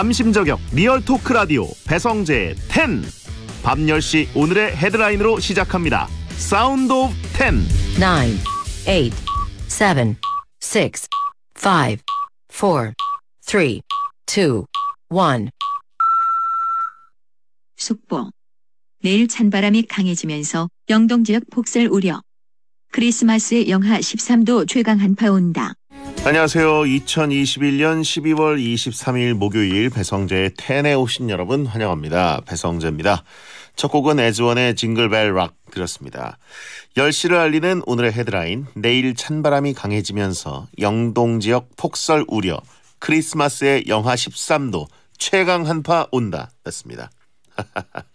남심저격 리얼 토크 라디오 배성재 10. 밤 10시 오늘의 헤드라인으로 시작합니다. 사운드 오브 10. 9, 8, 7, 6, 5, 4, 3, 2, 1. 속보. 내일 찬바람이 강해지면서 영동 지역 폭설 우려. 크리스마스에 영하 13도 최강 한파 온다. 안녕하세요. 2021년 12월 23일 목요일 배성재의 텐에 오신 여러분 환영합니다. 배성재입니다. 첫 곡은 에즈원의 징글벨 락 들었습니다. 10시를 알리는 오늘의 헤드라인 내일 찬바람이 강해지면서 영동 지역 폭설 우려 크리스마스에 영하 13도 최강 한파 온다 였습니다.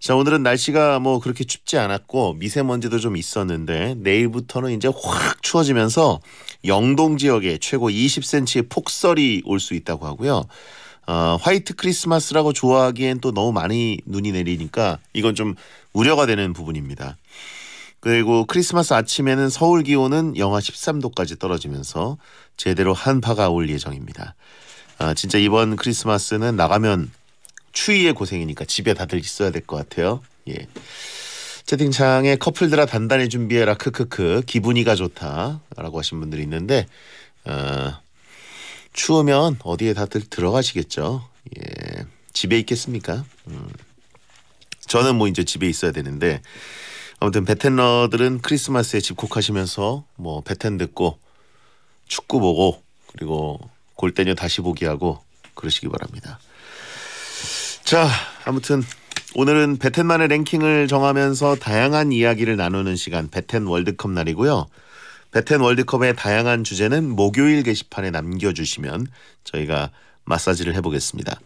자 오늘은 날씨가 뭐 그렇게 춥지 않았고 미세먼지도 좀 있었는데 내일부터는 이제 확 추워지면서 영동 지역에 최고 20cm의 폭설이 올 수 있다고 하고요. 어, 화이트 크리스마스라고 좋아하기엔 또 너무 많이 눈이 내리니까 이건 좀 우려가 되는 부분입니다. 그리고 크리스마스 아침에는 서울 기온은 영하 13도까지 떨어지면서 제대로 한파가 올 예정입니다. 아, 진짜 이번 크리스마스는 나가면 추위의 고생이니까 집에 다들 있어야 될 것 같아요. 예. 채팅창에 커플들아 단단히 준비해라 크크크 기분이가 좋다라고 하신 분들이 있는데 어, 추우면 어디에 다들 들어가시겠죠. 예. 집에 있겠습니까? 음. 저는 뭐 이제 집에 있어야 되는데 아무튼 베텐러들은 크리스마스에 집콕하시면서 뭐 베텐 듣고 축구 보고 그리고 골대녀 다시 보기 하고 그러시기 바랍니다. 자, 아무튼 오늘은 베텐만의 랭킹을 정하면서 다양한 이야기를 나누는 시간 베텐 월드컵 날이고요. 베텐 월드컵의 다양한 주제는 목요일 게시판에 남겨주시면 저희가 마사지를 해보겠습니다.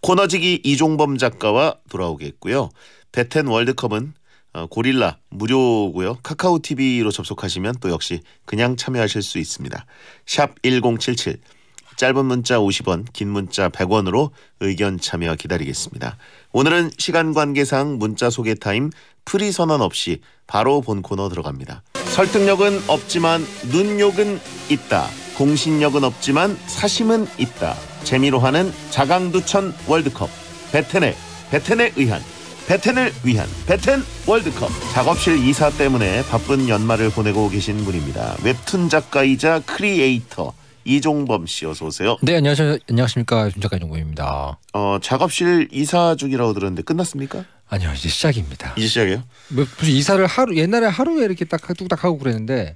코너지기 이종범 작가와 돌아오겠고요. 베텐 월드컵은 어, 고릴라 무료고요. 카카오 TV로 접속하시면 또 역시 그냥 참여하실 수 있습니다. 샵1077 짧은 문자 50원, 긴 문자 100원으로 의견 참여 기다리겠습니다. 오늘은 시간 관계상 문자 소개 타임 프리 선언 없이 바로 본 코너 들어갑니다. 설득력은 없지만 눈욕은 있다. 공신력은 없지만 사심은 있다. 재미로 하는 자강두천 월드컵. 베텐에, 베텐에 의한, 베텐을 위한 베텐 월드컵. 작업실 이사 때문에 바쁜 연말을 보내고 계신 분입니다. 웹툰 작가이자 크리에이터. 이종범 씨 어서 오세요. 네 안녕하세요. 안녕하십니까 작가 이종범입니다. 어 작업실 이사 중이라고 들었는데 끝났습니까? 아니요 이제 시작입니다. 이제 시작이요뭐 무슨 이사를 하루 옛날에 하루에 이렇게 딱 뚝딱 하고 그랬는데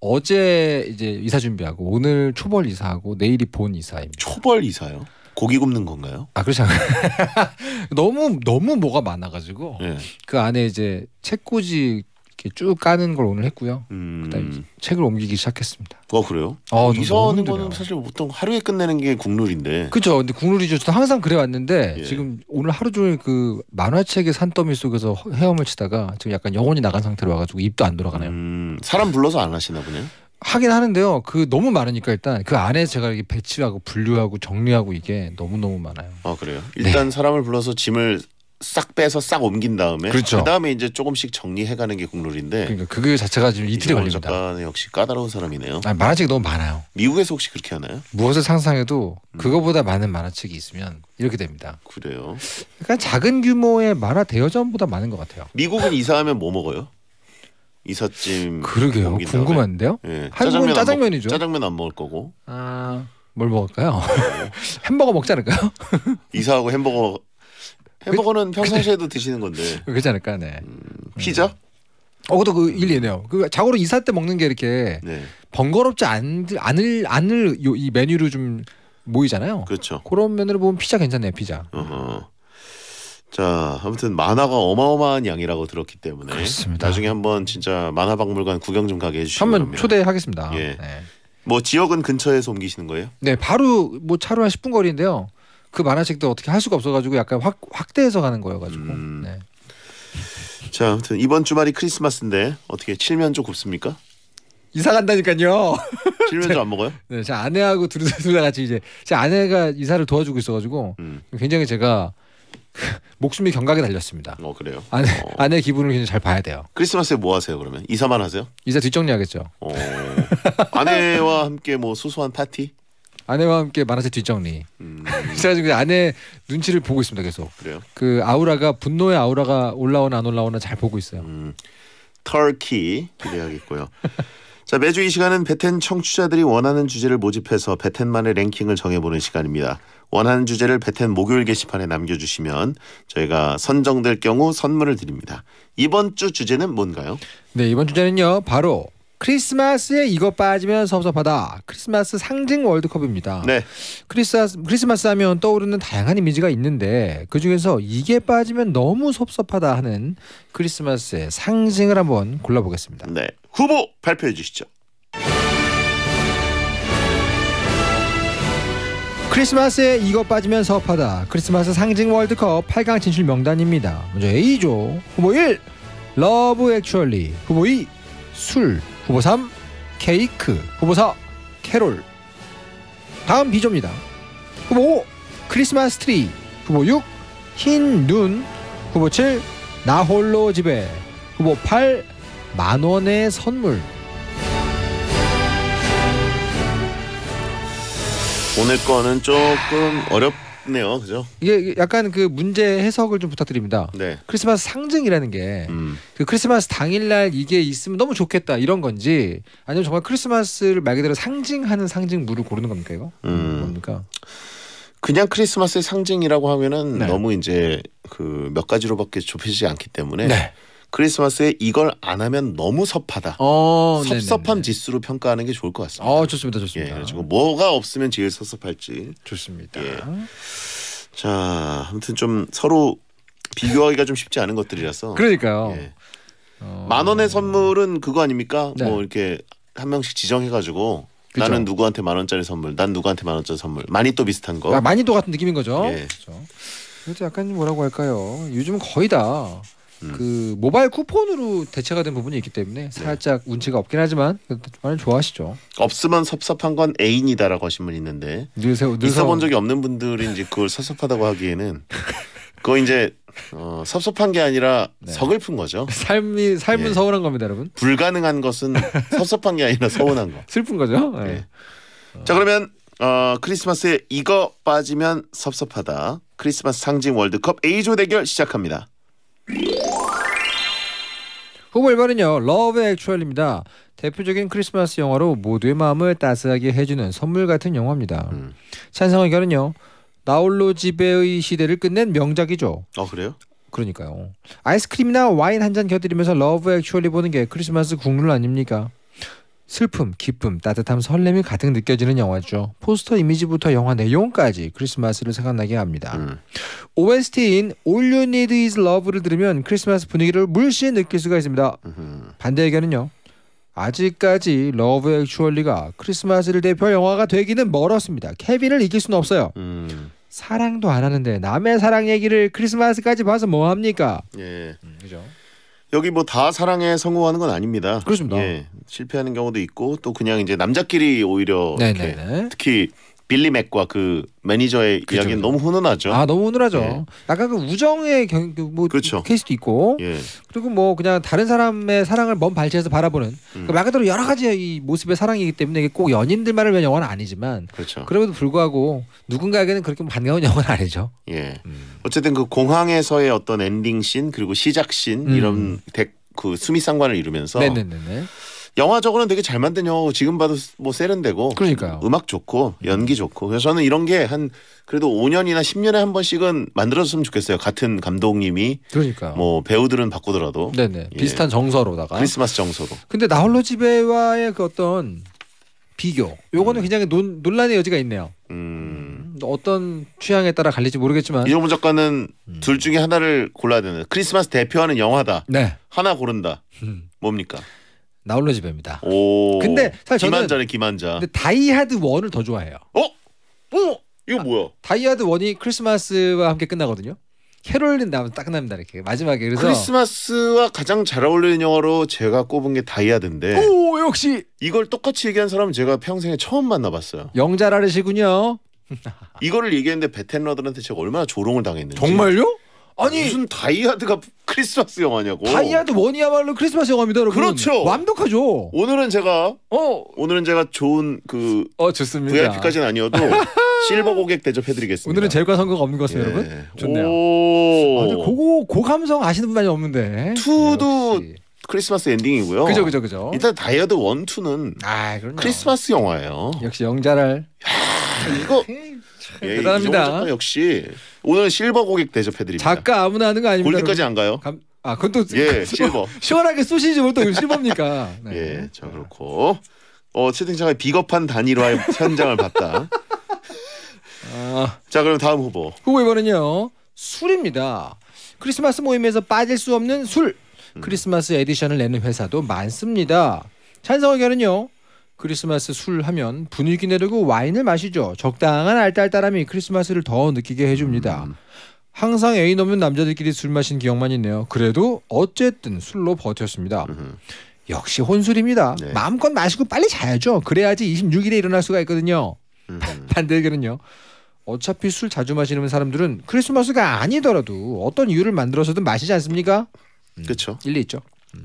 어제 이제 이사 준비하고 오늘 초벌 이사하고 내일이 본 이사입니다. 초벌 이사요? 고기 굽는 건가요? 아 그렇지 너무 너무 뭐가 많아가지고 네. 그 안에 이제 책꽂이 이렇게 쭉 까는 걸 오늘 했고요. 음. 그다음에 책을 옮기기 시작했습니다. 어 그래요? 어, 이사하는 거는 사실 보통 하루에 끝내는 게 국룰인데. 그렇죠. 근데 국룰이죠. 저는 항상 그래 왔는데 예. 지금 오늘 하루 종일 그 만화책의 산더미 속에서 헤엄을 치다가 지금 약간 영혼이 나간 상태로 와가지고 입도 안 돌아가네요. 음. 사람 불러서 안 하시나 보네요. 하긴 하는데요. 그 너무 많으니까 일단 그 안에 제가 이렇게 배치하고 분류하고 정리하고 이게 너무 너무 많아요. 아 그래요? 일단 네. 사람을 불러서 짐을 싹 빼서 싹 옮긴 다음에 그렇죠. 그다음에 이제 조금씩 정리해가는 게 국룰인데 그러니까 그 자체가 지금 이틀이 걸립니다. 역시 까다로운 사람이네요. 아, 만화책이 너무 많아요. 미국에서 혹시 그렇게 하나요? 무엇을 상상해도 음. 그거보다 많은 만화책이 있으면 이렇게 됩니다. 그래요? 약간 그러니까 작은 규모의 만화 대여점보다 많은 것 같아요. 미국은 이사하면 뭐 먹어요? 이삿짐 그러게요. 궁금한데요? 네. 한국은 짜장면 이죠 짜장면 안 먹을 거고. 아, 뭘 먹을까요? 네. 햄버거 먹지 않을까요? 이사하고 햄버거 햄버거는 그, 평상시에도 그, 드시는 건데. 그, 그렇지 않을까, 네. 음, 피자? 음. 어, 그도그 일리네요. 그 자고로 이사 때 먹는 게 이렇게 네. 번거롭지 않, 않을 않을 요, 이 메뉴로 좀 모이잖아요. 그렇죠. 그런 면으로 보면 피자 괜찮네요, 피자. 어허. 자, 아무튼 만화가 어마어마한 양이라고 들었기 때문에 그렇습니다. 나중에 한번 진짜 만화 박물관 구경 좀 가게 해주시면 한번 그러면. 초대하겠습니다. 예. 네. 뭐 지역은 근처에서 옮기시는 거예요? 네, 바로 뭐 차로 한 10분 거리인데요. 그 만화책도 어떻게 할 수가 없어가지고 약간 확 확대해서 가는 거여가지고. 음. 네. 자, 아무튼 이번 주말이 크리스마스인데 어떻게 칠면조 굽습니까? 이사 간다니까요. 칠면조 안 먹어요? 네, 제 아내하고 둘이 둘다 같이 이제 제 아내가 이사를 도와주고 있어가지고 음. 굉장히 제가 목숨이 경각에 달렸습니다. 어 그래요. 아내 어. 아내 기분을 굉장히 잘 봐야 돼요. 크리스마스에 뭐 하세요 그러면? 이사만 하세요? 이사 뒷정리하겠죠. 어. 아내와 함께 뭐 소소한 파티? 아내와 함께 만화책 뒷정리. 음. 그가지고 아내 눈치를 보고 있습니다 계속. 그래요? 그 아우라가 분노의 아우라가 올라오나 안 올라오나 잘 보고 있어요. 음. 터키 기대하겠고요. 자 매주 이 시간은 베텐 청취자들이 원하는 주제를 모집해서 베텐만의 랭킹을 정해보는 시간입니다. 원하는 주제를 베텐 목요일 게시판에 남겨주시면 저희가 선정될 경우 선물을 드립니다. 이번 주 주제는 뭔가요? 네 이번 주제는요 바로 크리스마스에 이거 빠지면 섭섭하다. 크리스마스 상징 월드컵입니다. 네. 크리스마스, 크리스마스 하면 떠오르는 다양한 이미지가 있는데 그 중에서 이게 빠지면 너무 섭섭하다 하는 크리스마스의 상징을 한번 골라보겠습니다. 네. 후보 발표해 주시죠. 크리스마스에 이거 빠지면 섭하다. 크리스마스 상징 월드컵 8강 진출 명단입니다. 먼저 A조 후보 1 러브 액츄얼리 후보 2술 후보 3 케이크 후보 4 캐롤 다음 비조입니다 후보 5 크리스마스 트리 후보 6흰눈 후보 7 나홀로 집에 후보 8 만원의 선물 오늘 거는 조금 어렵 네요, 그죠? 이게 약간 그 문제 해석을 좀 부탁드립니다. 네. 크리스마스 상징이라는 게그 음. 그 크리스마스 당일날 이게 있으면 너무 좋겠다 이런 건지 아니면 정말 크리스마스를 말 그대로 상징하는 상징물을 고르는 겁니까 이거? 음. 뭡니까? 그냥 크리스마스의 상징이라고 하면은 네. 너무 이제 그 몇 가지로밖에 좁히지지 않기 때문에 네. 크리스마스에 이걸 안 하면 너무 섭하다. 어, 섭섭함 네네네. 지수로 평가하는 게 좋을 것 같습니다. 어, 좋습니다. 좋습니다. 예, 그래서 뭐가 없으면 제일 섭섭할지. 좋습니다. 예. 자, 아무튼 좀 서로 비교하기가 좀 쉽지 않은 것들이라서. 그러니까요. 예. 어... 만 원의 선물은 그거 아닙니까? 네. 뭐 이렇게 한 명씩 지정해가지고 그쵸? 나는 누구한테 만 원짜리 선물, 난 누구한테 만 원짜리 선물, 많이 또 비슷한 거. 아, 마또 같은 느낌인 거죠. 예. 그렇죠. 그래도 약간 뭐라고 할까요? 요즘 거의 다그 모바일 쿠폰으로 대체가 된 부분이 있기 때문에 네. 살짝 네. 운치가 없긴 하지만 그 많이 좋아하시죠. 없으면 섭섭한 건 애인이다라고 하신 분 있는데 늘, 세, 늘 있어본 적이 없는 분들이 이제 그걸 섭섭하다고 하기에는 그거 이제 어, 섭섭한 게 아니라 네. 서글픈 거죠. 삶이 삶은 예. 서운한 겁니다, 여러분. 불가능한 것은 섭섭한 게 아니라 서운한 거. 슬픈 거죠. 네. 네. 자 그러면 어, 크리스마스에 이거 빠지면 섭섭하다. 크리스마스 상징 월드컵 A조 대결 시작합니다. 후보 1번은요. 러브 액츄얼입니다. 대표적인 크리스마스 영화로 모두의 마음을 따스하게 해주는 선물 같은 영화입니다. 음. 찬성 의견은요. 나홀로 지배의 시대를 끝낸 명작이죠. 아 그래요? 그러니까요. 아이스크림이나 와인 한 잔 곁들이면서 러브 액츄얼리 보는 게 크리스마스 국룰 아닙니까? 슬픔, 기쁨, 따뜻함, 설렘이 가득 느껴지는 영화죠. 포스터 이미지부터 영화 내용까지 크리스마스를 생각나게 합니다. 음. OST인 All You Need Is Love를 들으면 크리스마스 분위기를 물씬 느낄 수가 있습니다. 음 반대 의견은요. 아직까지 러브 액츄얼리가 크리스마스를 대표 영화가 되기는 멀었습니다. 케빈을 이길 수는 없어요. 음. 사랑도 안 하는데 남의 사랑 얘기를 크리스마스까지 봐서 뭐 합니까? 예. 음, 그죠. 여기 뭐 다 사랑에 성공하는 건 아닙니다. 그렇습니다. 예, 실패하는 경우도 있고 또 그냥 이제 남자끼리 오히려 네, 이렇게 네, 네. 특히 빌리 맥과 그 매니저의 그렇 이야기는 너무 훈훈하죠. 아 너무 훈훈하죠. 예. 약간 그 우정의 경, 그 뭐 그렇죠. 케이스도 있고 예. 그리고 뭐 그냥 다른 사람의 사랑을 먼 발치에서 바라보는 음. 그말 그러니까 그대로 여러 가지 이 모습의 사랑이기 때문에 이게 꼭 연인들만을 위한 영화는 아니지만 그렇죠. 그럼에도 불구하고 누군가에게는 그렇게 반가운 영화는 아니죠. 예. 음. 어쨌든 그 공항에서의 어떤 엔딩 씬 그리고 시작 씬 음. 이런 데, 그 수미상관을 이루면서 네네네네. 영화적으로는 되게 잘 만든 영화고 지금 봐도 뭐 세련되고 그러니까요. 음악 좋고 연기 좋고 그래서 저는 이런 게 한 그래도 5년이나 10년에 한 번씩은 만들었으면 좋겠어요. 같은 감독님이 그러니까뭐 배우들은 바꾸더라도 네네 예. 비슷한 정서로다가 크리스마스 정서로. 근데 나홀로 집에와의 그 어떤 비교 요거는 음. 굉장히 논, 논란의 여지가 있네요. 음. 음 어떤 취향에 따라 갈릴지 모르겠지만 이종문 작가는 음. 둘 중에 하나를 골라야 되는 크리스마스 대표하는 영화다. 네. 하나 고른다. 음. 뭡니까? 나홀로 집입니다. 오. 근데 사실 저는 김한자네 김한자. 근데 다이하드 원을 더 좋아해요. 어? 어? 이거 뭐야? 다이하드 원이 크리스마스와 함께 끝나거든요. 캐롤린 나면딱 끝납니다 이렇게 마지막에 그래서 크리스마스와 가장 잘 어울리는 영화로 제가 꼽은 게 다이아드인데 오 역시 이걸 똑같이 얘기한 사람은 제가 평생에 처음 만나봤어요 영잘 알으시군요 이거를 얘기했는데 베텐러들한테 제가 얼마나 조롱을 당했는지 정말요? 아니 무슨 다이아드가 크리스마스 영화냐고. 다이아드 원이야말로 크리스마스 영화입니다, 여러분. 그렇죠. 완벽하죠. 오늘은 제가 어 오늘은 제가 좋은 그 어, 좋습니다. VIP까지는 아니어도 실버 고객 대접해드리겠습니다. 오늘은 제일가 선거가 없는 것 같습니다, 예. 여러분. 좋네요. 오. 아, 그거 고 감성 아시는 분만이 없는데. 투도 크리스마스 엔딩이고요. 그죠, 그죠, 그죠. 일단 다이아드 원, 투는 아, 그럼요. 크리스마스 영화예요. 역시 영자랄. 야, 이거 예, 대단합니다. 역시 오늘 실버 고객 대접해드립니다. 작가 아무나 하는 거 아닙니다. 골드까지 안 가요. 감... 아 그건 또 예, 실버. 시원하게 쏘시지 뭘또 실버입니까? 네. 예, 저 그렇고 어 채팅창에 비겁한 단일화의 현장을 봤다. 아... 자 그럼 다음 후보. 후보 이번은요 술입니다. 크리스마스 모임에서 빠질 수 없는 술. 음. 크리스마스 에디션을 내는 회사도 많습니다. 찬성 의견은요. 크리스마스 술 하면 분위기 내려고 와인을 마시죠. 적당한 알딸딸함이 크리스마스를 더 느끼게 해줍니다. 음. 항상 애인 없는 남자들끼리 술 마신 기억만 있네요. 그래도 어쨌든 술로 버텼습니다. 역시 혼술입니다. 네. 마음껏 마시고 빨리 자야죠. 그래야지 26일에 일어날 수가 있거든요. 반대 의견은요. 어차피 술 자주 마시는 사람들은 크리스마스가 아니더라도 어떤 이유를 만들어서든 마시지 않습니까? 그렇죠. 일리 있죠.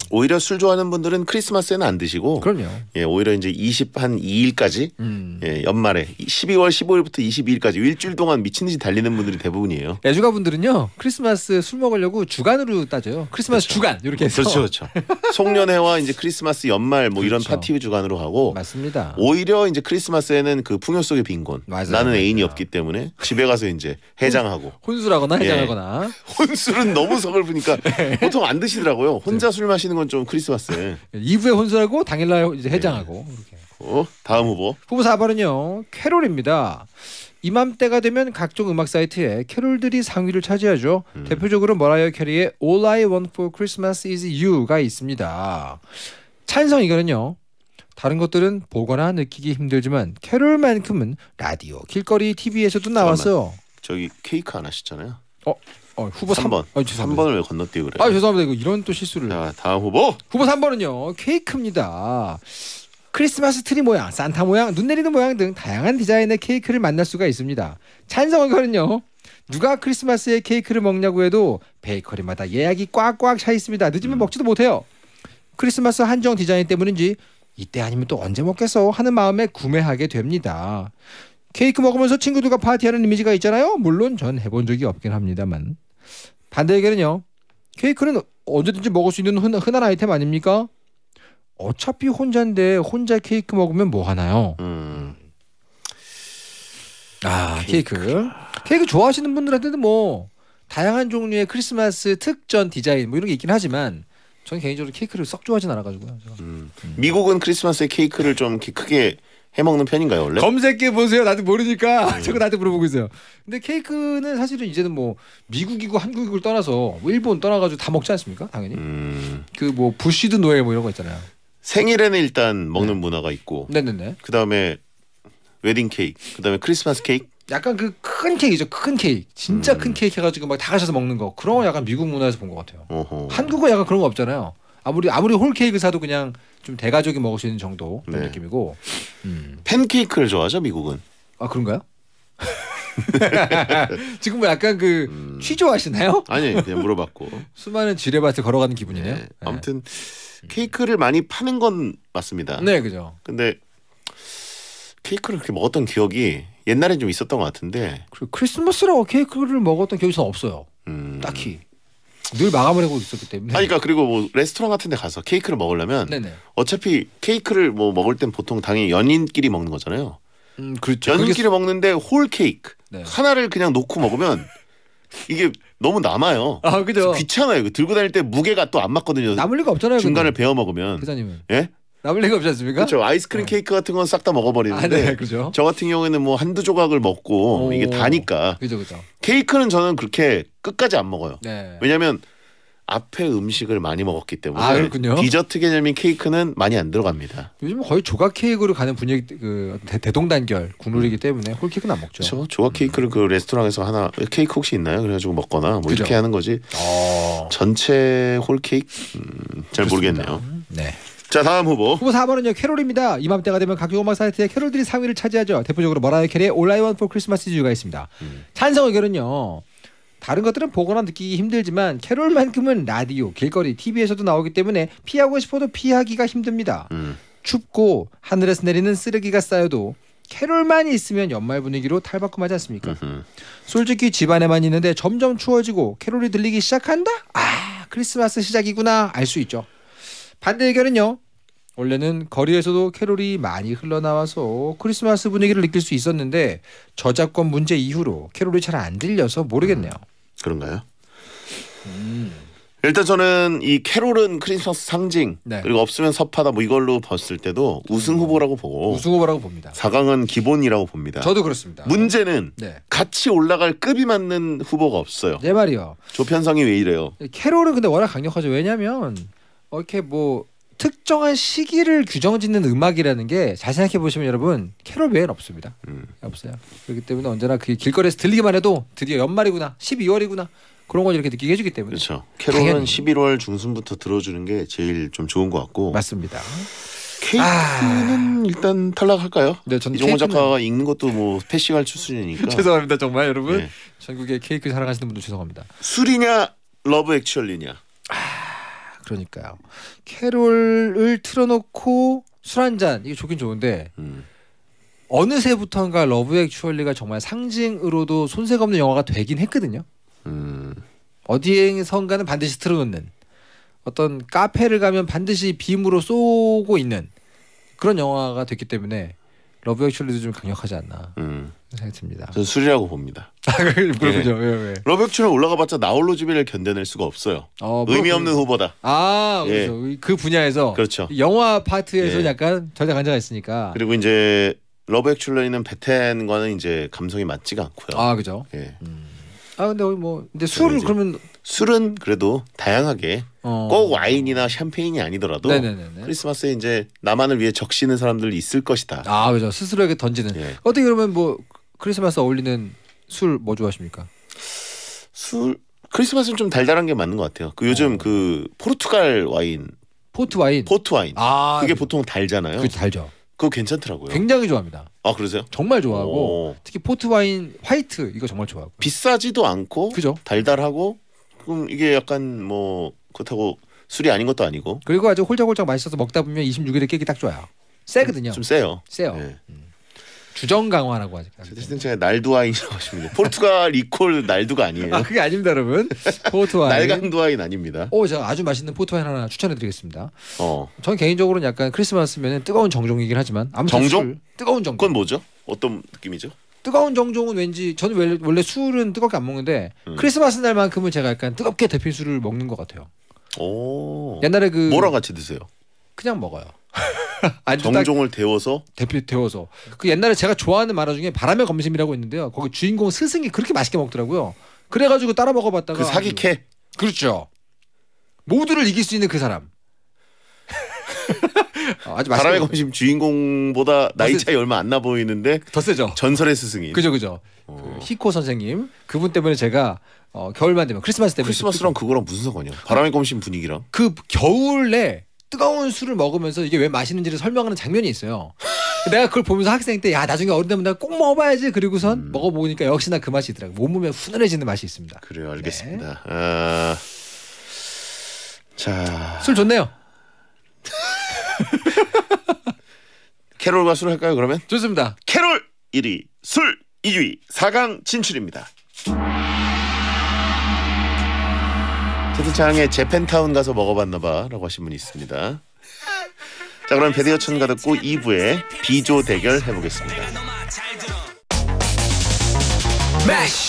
오히려 술 좋아하는 분들은 크리스마스에는 안 드시고 그럼요. 예, 오히려 이제 20 한 2일까지 음. 예, 연말에 12월 15일부터 22일까지 일주일 동안 미친 듯이 달리는 분들이 대부분이에요. 애주가 분들은요. 크리스마스 술 먹으려고 주간으로 따져요. 크리스마스 그렇죠. 주간 이렇게 해서. 그렇죠. 그렇죠. 송년회와 이제 크리스마스 연말 뭐 그렇죠. 이런 파티 주간으로 하고 맞습니다. 오히려 이제 크리스마스에는 그 풍요 속의 빈곤. 맞아요. 나는 애인이 없기 때문에 집에 가서 이제 해장하고 혼술하거나 예. 해장하거나 예. 혼술은 너무 서글프니까 네. 보통 안 드시더라고요. 혼자 네. 술 마시 혼술하시는 건 좀 크리스마스. 2부에 혼선하고 당일날 이제 네. 해장하고 이렇게. 어, 다음 후보. 후보 4번은요. 캐롤입니다. 이맘때가 되면 각종 음악 사이트에 캐롤들이 상위를 차지하죠. 음. 대표적으로 머라이어 캐리의 All I Want for Christmas is You가 있습니다. 찬성 이거는요. 다른 것들은 보거나 느끼기 힘들지만 캐롤만큼은 라디오, 길거리, TV에서도 나왔어요. 저기 케이크 안 하시잖아요. 어, 어, 후보 3번. 3 아, 죄송합니다. 3번을 왜 건너뛰고 그래요? 아 죄송합니다. 이거 이런 또 실수를. 자, 다음 후보. 후보 3번은요. 케이크입니다. 크리스마스 트리 모양, 산타 모양, 눈 내리는 모양 등 다양한 디자인의 케이크를 만날 수가 있습니다. 찬성 의견은요. 누가 크리스마스에 케이크를 먹냐고 해도 베이커리마다 예약이 꽉꽉 차 있습니다. 늦으면 음. 먹지도 못해요. 크리스마스 한정 디자인 때문인지 이때 아니면 또 언제 먹겠어 하는 마음에 구매하게 됩니다. 케이크 먹으면서 친구들과 파티하는 이미지가 있잖아요. 물론 전 해본 적이 없긴 합니다만. 반대 의견은요. 케이크는 언제든지 먹을 수 있는 흔, 흔한 아이템 아닙니까? 어차피 혼자인데 혼자 케이크 먹으면 뭐 하나요? 음. 아 케이크. 케이크. 케이크 좋아하시는 분들한테는 뭐 다양한 종류의 크리스마스 특전 디자인 뭐 이런 게 있긴 하지만 저는 개인적으로 케이크를 썩 좋아하진 않아가지고요. 음. 음. 미국은 크리스마스에 케이크를 좀 크게 해먹는 편인가요 원래? 검색해 보세요. 나도 모르니까 음. 저거 나한 물어보고 있어요. 근데 케이크는 사실은 이제는 뭐 미국이고 한국이고 떠나서 일본 떠나가지고 다 먹지 않습니까? 당연히. 음. 그뭐 부시드 노예 뭐 이런 거 있잖아요. 생일에는 일단 먹는 네. 문화가 있고. 네네네. 그 다음에 웨딩 케이크, 그 다음에 크리스마스 케이크. 약간 그 큰 케이크죠, 큰 케이크. 진짜 음. 큰 케이크 해가지고 막다 가셔서 먹는 거. 그런 거 약간 미국 문화에서 본 것 같아요. 어허. 한국은 약간 그런 거 없잖아요. 아무리 아무리 홀케이크 사도 그냥 좀 대가족이 먹을 수 있는 정도 그런 네. 느낌이고 음. 음. 팬케이크를 좋아하죠 미국은 아 그런가요? 지금 뭐 약간 그 음. 취조하시나요? 아니 그냥 물어봤고 수많은 지뢰밭에 걸어가는 기분이네요. 네. 네. 아무튼 음. 케이크를 많이 파는 건 맞습니다. 네 그죠. 근데 케이크를 그렇게 먹었던 기억이 옛날에좀 있었던 것 같은데. 그리고 크리스마스라고 케이크를 먹었던 기억이 없어요. 음. 딱히. 늘 마감을 하고 있었기 때문에. 아니, 그러니까 그리고 뭐 레스토랑 같은 데 가서 케이크를 먹으려면 네네. 어차피 케이크를 뭐 먹을 땐 보통 당연히 연인끼리 먹는 거잖아요. 음, 그렇죠. 연인끼리 그게... 먹는데 홀 케이크 네. 하나를 그냥 놓고 먹으면 이게 너무 남아요. 아, 그죠. 귀찮아요. 들고 다닐 때 무게가 또 안 맞거든요. 남을 리가 없잖아요. 중간에 근데. 베어 먹으면. 기사님은. 예? 남을 리가 없지 않습니까? 그렇죠. 아이스크림 네. 케이크 같은 건 싹 다 먹어버리는데, 아, 네, 그렇죠. 저 같은 경우에는 뭐 한두 조각을 먹고 오. 이게 다니까. 그죠, 그죠. 케이크는 저는 그렇게 끝까지 안 먹어요. 네. 왜냐하면 앞에 음식을 많이 먹었기 때문에 아, 디저트 개념인 케이크는 많이 안 들어갑니다. 요즘 거의 조각 케이크로 가는 분위기 그 대, 동단결 국룰이기 음. 때문에 홀 케이크는 안 먹죠. 그렇죠. 조각 케이크를 음. 그 레스토랑에서 하나 케이크 혹시 있나요? 그래가지고 먹거나 뭐 그죠. 이렇게 하는 거지. 어... 전체 홀 케이크 음, 잘 그렇습니다. 모르겠네요. 네. 자 다음 후보 후보 4번은요 캐롤입니다. 이맘때가 되면 각종 음악 사이트에 캐롤들이 상위를 차지하죠. 대표적으로 머라이어 캐리의 All I Want for Christmas Is You가 있습니다. 음. 찬성 의견은요. 다른 것들은 보거나 느끼기 힘들지만 캐롤만큼은 라디오, 길거리, TV에서도 나오기 때문에 피하고 싶어도 피하기가 힘듭니다. 음. 춥고 하늘에서 내리는 쓰레기가 쌓여도 캐롤만 이 있으면 연말 분위기로 탈바꿈하지 않습니까? 으흠. 솔직히 집안에만 있는데 점점 추워지고 캐롤이 들리기 시작한다? 아 크리스마스 시작이구나 알 수 있죠. 반대 의견은요. 원래는 거리에서도 캐롤이 많이 흘러나와서 크리스마스 분위기를 느낄 수 있었는데 저작권 문제 이후로 캐롤이 잘 안 들려서 모르겠네요. 음, 그런가요? 음. 일단 저는 이 캐롤은 크리스마스 상징 네. 그리고 없으면 섭하다 뭐 이걸로 봤을 때도 우승 음. 후보라고 보고 우승 후보라고 봅니다. 4강은 기본이라고 봅니다. 저도 그렇습니다. 문제는 네. 같이 올라갈 급이 맞는 후보가 없어요. 내 네 말이요. 조편성이 왜 이래요? 캐롤은 근데 워낙 강력하죠. 왜냐하면 어, 이렇게 뭐 특정한 시기를 규정짓는 음악이라는 게잘 생각해 보시면 여러분 캐롤 외엔 없습니다. 음. 없어요. 그렇기 때문에 언제나 그 길거리에서 들리기만 해도 드디어 연말이구나, 12월이구나 그런 걸 이렇게 느끼게 해주기 때문에 그렇죠. 캐롤은 당연히. 11월 중순부터 들어주는 게 제일 좀 좋은 것 같고 맞습니다. 케이크는 아... 일단 탈락할까요? 네, 전 이종호 케이크는... 작가가 읽는 것도 뭐 패시갈 출신이니까 죄송합니다 정말 여러분 네. 전국의 케이크 사랑하시는 분들 죄송합니다. 술이냐 러브 액츄얼리냐. 아... 그러니까요. 캐롤을 틀어놓고 술 한 잔 이게 좋긴 좋은데 음. 어느새부터인가 러브 액츄얼리가 정말 상징으로도 손색 없는 영화가 되긴 했거든요. 음. 어디에선가는 반드시 틀어놓는 어떤 카페를 가면 반드시 빔으로 쏘고 있는 그런 영화가 됐기 때문에 러브 액츄얼리도 좀 강력하지 않나. 음. 생각이 니다 저는 술이라고 봅니다. 아, 그렇군요. 예. 왜, 예. 왜. 예, 예. 러브액션을 올라가봤자 나홀로 지배를 견뎌낼 수가 없어요. 어, 뭐 의미 그 없는 후보다. 아, 그렇죠. 그 분야에서 그렇죠. 영화 파트에서 예. 약간 절대 강자가 있으니까. 그리고 이제 러브 액츄얼리는 베텐과는 이제 감성이 맞지가 않고요. 아, 그죠. 예. 음. 아, 근데 뭐 근데 술을 그러면 술은 그래도 다양하게 어. 꼭 와인이나 샴페인이 아니더라도 네네네네. 크리스마스에 이제 나만을 위해 적시는 사람들 있을 것이다. 아, 그죠. 스스로에게 던지는. 예. 어떻게 그러면 뭐 크리스마스 어울리는 술 뭐 좋아하십니까? 술 크리스마스는 좀 달달한 게 맞는 것 같아요. 그 요즘 어. 그 포르투갈 와인 포트 와인 포트 와인 아 그게 그 보통 달잖아요. 그 달죠. 그거 괜찮더라고요. 굉장히 좋아합니다. 아 그러세요? 정말 좋아하고 오. 어. 특히 포트 와인 화이트 이거 정말 좋아하고 비싸지도 않고 그죠? 달달하고 그럼 이게 약간 뭐 그렇다고 술이 아닌 것도 아니고 그리고 아주 홀짝홀짝 맛있어서 먹다 보면 26일에 깨기 딱 좋아요. 세거든요. 좀, 세요. 세요. 네. 음. 주정 강화라고 하죠. 어쨌든 제 날두아인이라고 하십니다. 포르투갈 이콜 날두가 아니에요. 아, 그게 아닙니다, 여러분. 포르투 와 날강두 와인 아닙니다. 오, 제 아주 맛있는 포르투 와 하나 추천해드리겠습니다. 어. 저 개인적으로는 약간 크리스마스면 뜨거운 정종이긴 하지만 아무튼 정종? 술, 뜨거운 정종. 그건 뭐죠? 어떤 느낌이죠? 뜨거운 정종은 왠지 저는 원래 술은 뜨겁게 안 먹는데 음. 크리스마스 날만큼은 제가 약간 뜨겁게 데핀 술을 먹는 것 같아요. 오. 옛날에 그 뭐랑 같이 드세요? 그냥 먹어요. 아, 정종을 데워서 대표 데워서 그 옛날에 제가 좋아하는 만화 중에 바람의 검심이라고 있는데요. 거기 주인공 스승이 그렇게 맛있게 먹더라고요. 그래가지고 따라 먹어봤다가 그 사기캐 그렇죠. 모두를 이길 수 있는 그 사람. 아, 아주 바람의 검심 주인공보다 나이 차이 얼마 안 나 보이는데 더 세죠. 전설의 스승이. 그죠 그죠. 어. 그 히코 선생님 그분 때문에 제가 어, 겨울만 되면 크리스마스 때문에 크리스마스랑 그거랑 무슨 상관이야? 바람의 검심 분위기랑. 그 겨울에 뜨거운 술을 먹으면서 이게 왜맛있는지를 설명하는 장면이 있어요. 내가 그걸 보면서 학생 때야 나중에 어른 되면 내꼭 먹어봐야지 그리고선 음. 먹어보니까 역시나 그 맛이 있더라고 몸무면 훈훈해지는 맛이 있습니다. 그래요 알겠습니다. 네. 아... 자술 좋네요. 캐롤과 술 할까요 그러면? 좋습니다. 캐롤 1위 술 2위 4강 진출입니다. 채팅장에 재팬타운 가서 먹어봤나봐 라고 하신 분이 있습니다. 자 그럼 배드 여천가 득고 2부에 비조 대결 해보겠습니다. 매쉬.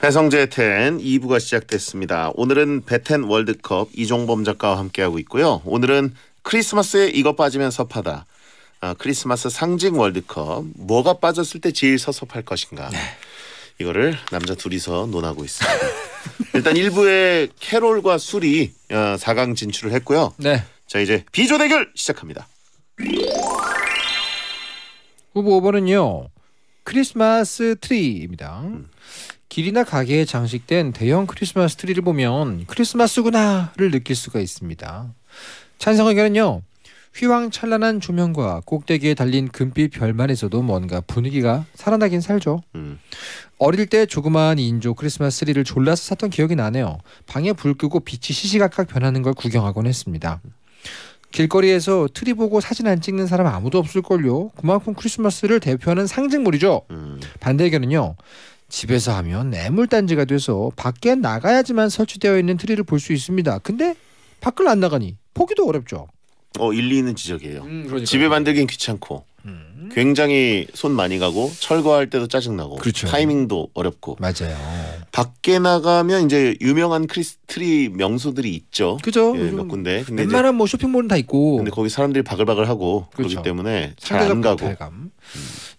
배성재 텐 2부가 시작됐습니다. 오늘은 베텐 월드컵 이종범 작가와 함께하고 있고요. 오늘은 크리스마스에 이거 빠지면 섭하다. 아, 크리스마스 상징 월드컵 뭐가 빠졌을 때 제일 서섭할 것인가. 네. 이거를 남자 둘이서 논하고 있습니다. 일단 1부에 캐롤과 술이 4강 어, 진출을 했고요. 네. 자 이제 비조 대결 시작합니다. 후보 5번은요. 크리스마스 트리입니다. 음. 길이나 가게에 장식된 대형 크리스마스 트리를 보면 크리스마스구나를 느낄 수가 있습니다. 찬성 의견은요. 휘황찬란한 조명과 꼭대기에 달린 금빛 별만에서도 뭔가 분위기가 살아나긴 살죠. 음. 어릴 때 조그마한 인조 크리스마스 트리를 졸라서 샀던 기억이 나네요. 방에 불 끄고 빛이 시시각각 변하는 걸 구경하곤 했습니다. 길거리에서 트리 보고 사진 안 찍는 사람 아무도 없을걸요. 그만큼 크리스마스를 대표하는 상징물이죠. 음. 반대 의견은요. 집에서 하면 애물단지가 돼서 밖에 나가야지만 설치되어 있는 트리를 볼 수 있습니다. 근데 밖을 안 나가니 보기도 어렵죠. 어 일리 있는 지적이에요. 음, 집에 만들긴 귀찮고 음. 굉장히 손 많이 가고 철거할 때도 짜증나고 그렇죠. 타이밍도 어렵고 맞아요. 밖에 나가면 이제 유명한 크리스트리 명소들이 있죠. 그죠. 예, 몇 군데. 근데 웬만한 뭐 쇼핑몰은 다 있고. 근데 거기 사람들이 바글바글하고 그렇죠. 그렇기 때문에 잘안 가고. 음.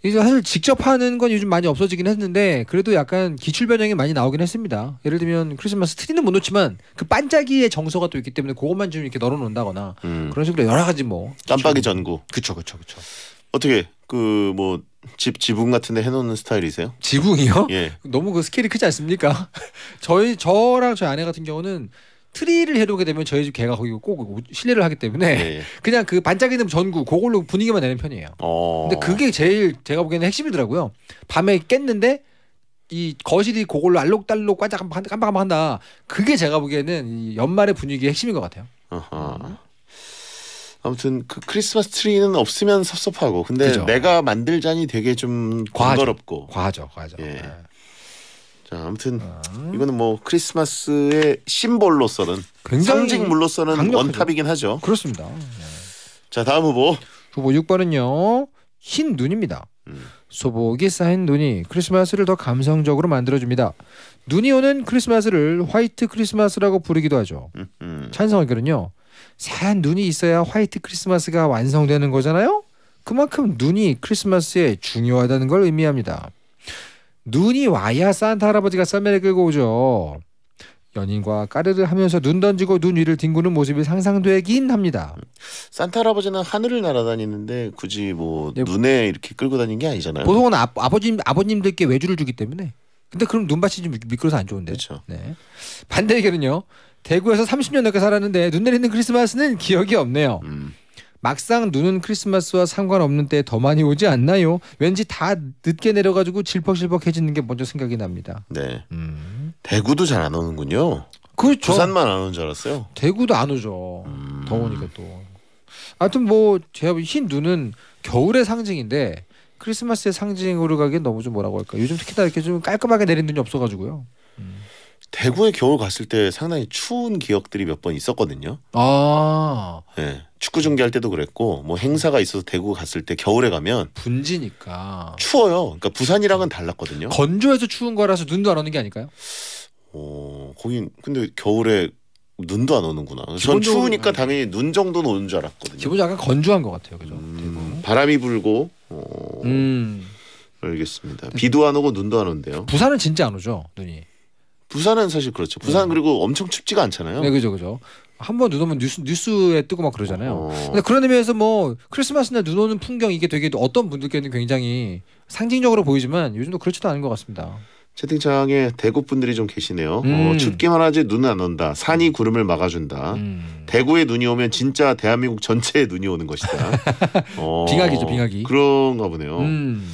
이제 사실 직접 하는 건 요즘 많이 없어지긴 했는데 그래도 약간 기출 변형이 많이 나오긴 했습니다. 예를 들면 크리스마스 트리는 못 놓지만 그 반짝이의 정서가 또 있기 때문에 그것만 좀 이렇게 널어놓는다거나 음. 그런 식으로 여러 가지 뭐 깜빡이 전구. 그쵸 그쵸 그쵸. 어떻게 그 뭐 집 지붕 같은데 해놓는 스타일이세요? 지붕이요? 예. 너무 그 스케일이 크지 않습니까? 저희 저랑 저희 아내 같은 경우는 트리를 해놓게 되면 저희 집 개가 거기 꼭신뢰를 하기 때문에 예. 예. 그냥 그 반짝이는 전구 그걸로 분위기만 내는 편이에요. 어... 근데 그게 제일 제가 보기에는 핵심이더라고요. 밤에 깼는데 이 거실이 그걸로 알록달록 깜빡깜빡한다. 그게 제가 보기에는 이 연말의 분위기의 핵심인 것 같아요. 아무튼 그 크리스마스 트리는 없으면 섭섭하고 근데 그죠. 내가 만들자니 되게 좀 과하죠. 번거롭고 과하죠, 과하죠. 예. 네. 자 아무튼 음. 이거는 뭐 크리스마스의 심볼로서는 상징물로서는 강력하죠. 원탑이긴 하죠. 그렇습니다. 네. 자 다음 후보 후보 6번은요 흰 눈입니다. 음. 소복이 쌓인 눈이 크리스마스를 더 감성적으로 만들어줍니다. 눈이 오는 크리스마스를 화이트 크리스마스라고 부르기도 하죠. 음, 음. 찬성하기로는요. 새 눈이 있어야 화이트 크리스마스가 완성되는 거잖아요. 그만큼 눈이 크리스마스에 중요하다는 걸 의미합니다. 눈이 와야 산타 할아버지가 썰매를 끌고 오죠. 연인과 까르르 하면서 눈 던지고 눈 위를 뒹구는 모습이 상상되긴 합니다. 산타 할아버지는 하늘을 날아다니는데 굳이 뭐 네, 눈에 이렇게 끌고 다니는 게 아니잖아요. 보통은 아, 버님 아버님들께 외주를 주기 때문에. 근데 그럼 눈밭이 좀 미끄러서 안 좋은데. 그렇죠. 네. 반대 의견은요. 대구에서 30년 넘게 살았는데 눈 내리는 크리스마스는 기억이 없네요. 음. 막상 눈은 크리스마스와 상관없는 때 더 많이 오지 않나요? 왠지 다 늦게 내려가지고 질퍽질퍽해지는 게 먼저 생각이 납니다. 네. 음. 대구도 잘 안 오는군요. 그렇죠. 부산만 안 오는 줄 알았어요. 대구도 안 오죠. 음. 더우니까 또. 하여튼 뭐 제가 흰 눈은 겨울의 상징인데 크리스마스의 상징으로 가기엔 너무 좀 뭐라고 할까. 요즘 특히나 이렇게 좀 깔끔하게 내린 눈이 없어가지고요. 대구에 겨울 갔을 때 상당히 추운 기억들이 몇 번 있었거든요. 아. 네. 축구 중계할 때도 그랬고 뭐 행사가 있어서 대구 갔을 때 겨울에 가면 분지니까 추워요. 그러니까 부산이랑은 달랐거든요. 건조해서 추운 거라서 눈도 안 오는 게 아닐까요? 어, 거긴 근데 겨울에 눈도 안 오는구나. 전 추우니까 네. 당연히 눈 정도는 오는 줄 알았거든요. 기본 약간 건조한 것 같아요, 그죠? 음, 바람이 불고. 어, 음. 알겠습니다. 네. 비도 안 오고 눈도 안 온대요. 부산은 진짜 안 오죠, 눈이. 부산은 사실 그렇죠. 부산 네. 그리고 엄청 춥지가 않잖아요. 네, 그죠, 그죠. 한번 눈 오면 뉴스 뉴스에 뜨고 막 그러잖아요. 어... 근데 그런 의미에서 뭐 크리스마스 날눈 오는 풍경 이게 되게 어떤 분들께는 굉장히 상징적으로 보이지만 요즘도 그렇지도 않은 것 같습니다. 채팅창에 대구 분들이 좀 계시네요. 어, 음. 어, 춥기만 하지 눈 안 온다. 산이 음. 구름을 막아준다. 음. 대구에 눈이 오면 진짜 대한민국 전체에 눈이 오는 것이다. 어, 빙하기죠, 빙하기. 그런가 보네요. 음.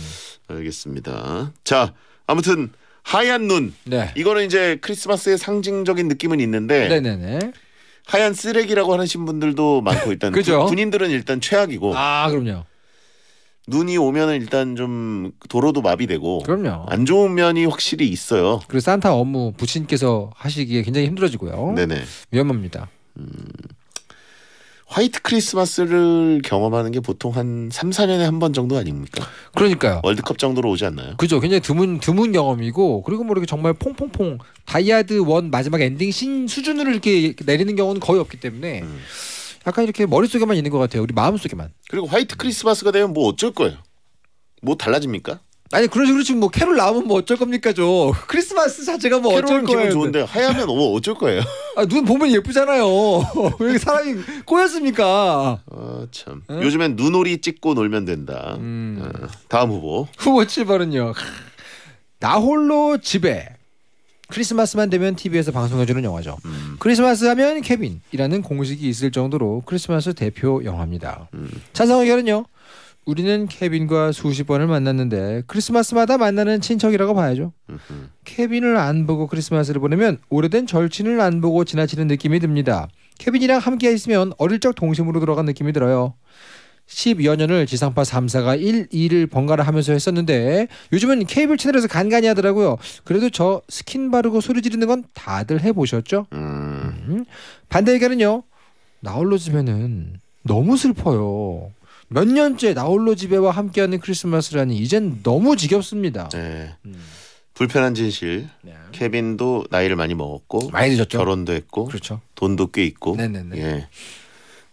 알겠습니다. 자, 아무튼 하얀 눈. 네. 이거는 이제 크리스마스의 상징적인 느낌은 있는데 네네네. 하얀 쓰레기라고 하는 분들도 많고 일단 그죠? 군인들은 일단 최악이고. 아 그럼요. 눈이 오면은 일단 좀 도로도 마비되고 그럼요. 안 좋은 면이 확실히 있어요. 그리고 산타 업무 부친께서 하시기에 굉장히 힘들어지고요. 네네. 위험합니다. 음... 화이트 크리스마스를 경험하는 게 보통 한 3, 4년에 한 번 정도 아닙니까? 그러니까요. 월드컵 정도로 오지 않나요? 그죠. 굉장히 드문 드문 경험이고 그리고 뭐이렇게 정말 퐁퐁퐁 다이아드 원 마지막 엔딩 신 수준으로 이렇게 내리는 경우는 거의 없기 때문에 음. 약간 이렇게 머릿속에만 있는 것 같아요. 우리 마음속에만. 그리고 화이트 크리스마스가 되면 뭐 어쩔 거예요? 뭐 달라집니까? 아니 그런 식으로 지금 뭐 캐롤 나오면 뭐 어쩔 겁니까 저 크리스마스 자체가 뭐 어쩔 거예요. 기분 좋은데 하얀면 뭐 어쩔 거예요. 아, 눈 보면 예쁘잖아요. 왜 사람이 꼬였습니까? 아 참. 응? 요즘엔 눈오리 찍고 놀면 된다. 음. 아, 다음 후보. 후보 7번은요. 나홀로 집에 크리스마스만 되면 TV에서 방송해주는 영화죠. 음. 크리스마스 하면 케빈이라는 공식이 있을 정도로 크리스마스 대표 영화입니다. 음. 찬성 의견은요? 우리는 케빈과 수십 번을 만났는데 크리스마스마다 만나는 친척이라고 봐야죠. 케빈을 안 보고 크리스마스를 보내면 오래된 절친을 안 보고 지나치는 느낌이 듭니다. 케빈이랑 함께 있으면 어릴 적 동심으로 돌아간 느낌이 들어요. 10여 년을 지상파 3사가 1, 2를 번갈아 하면서 했었는데 요즘은 케이블 채널에서 간간히 하더라고요. 그래도 저 스킨 바르고 소리 지르는 건 다들 해보셨죠? 음. 음. 반대 의견은요. 나홀로 집에는 너무 슬퍼요. 몇 년째 나홀로 집에와 함께하는 크리스마스라니 이젠 너무 지겹습니다. 네. 음. 불편한 진실. 네. 케빈도 나이를 많이 먹었고 많이 늦었죠. 결혼도 했고 그렇죠. 돈도 꽤 있고. 네네네. 예.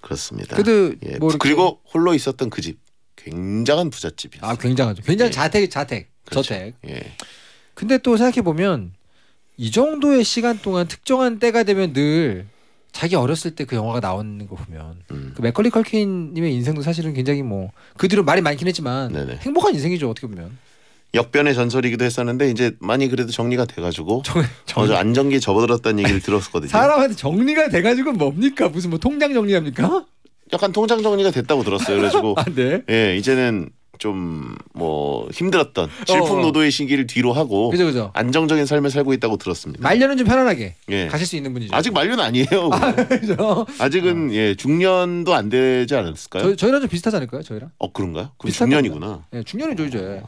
그렇습니다. 그래도 예. 뭐 그리고 홀로 있었던 그 집. 굉장한 부잣집이었어요. 아, 굉장하죠. 굉장히 예. 자택 자택. 그렇죠. 저택. 예. 근데 또 생각해 보면 이 정도의 시간 동안 특정한 때가 되면 늘 자기 어렸을 때 그 영화가 나오는 거 보면 음. 그 맥컬리 컬킨님의 인생도 사실은 굉장히 뭐 그 뒤로 말이 많긴 했지만 네네. 행복한 인생이죠 어떻게 보면 역변의 전설이기도 했었는데 이제 많이 그래도 정리가 돼가지고 정, 정... 어, 안정기 접어들었다는 얘기를 들었거든요. 사람한테 정리가 돼가지고 뭡니까 무슨 뭐 통장 정리합니까? 약간 통장 정리가 됐다고 들었어요. 그래가지고 아, 네. 예 이제는 좀뭐 힘들었던 질풍노도의 어, 어. 시기를 뒤로 하고 그죠, 그죠. 안정적인 삶을 살고 있다고 들었습니다. 말년은 좀 편안하게 예. 가실 수 있는 분이죠. 아직 말년 아니에요. 아, 뭐. 그죠. 아직은 어. 예 중년도 안 되지 않았을까요? 저희, 저희랑 좀 비슷하지 않을까요? 저희랑? 어 그런가요? 그럼 중년이구나. 예, 중년이죠 이제.